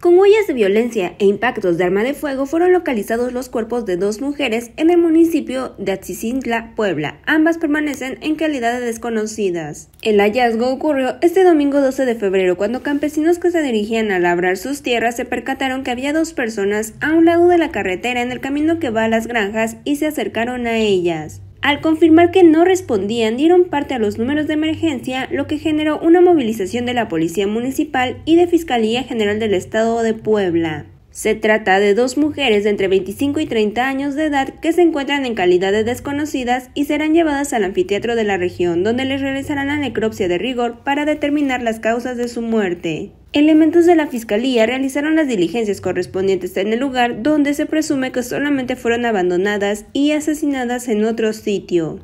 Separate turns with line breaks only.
Con huellas de violencia e impactos de arma de fuego fueron localizados los cuerpos de dos mujeres en el municipio de Atzicintla, Puebla. Ambas permanecen en calidad de desconocidas. El hallazgo ocurrió este domingo 12 de febrero cuando campesinos que se dirigían a labrar sus tierras se percataron que había dos personas a un lado de la carretera en el camino que va a las granjas y se acercaron a ellas. Al confirmar que no respondían, dieron parte a los números de emergencia, lo que generó una movilización de la Policía Municipal y de Fiscalía General del Estado de Puebla. Se trata de dos mujeres de entre 25 y 30 años de edad que se encuentran en calidad de desconocidas y serán llevadas al anfiteatro de la región donde les realizarán la necropsia de rigor para determinar las causas de su muerte. Elementos de la Fiscalía realizaron las diligencias correspondientes en el lugar donde se presume que solamente fueron abandonadas y asesinadas en otro sitio.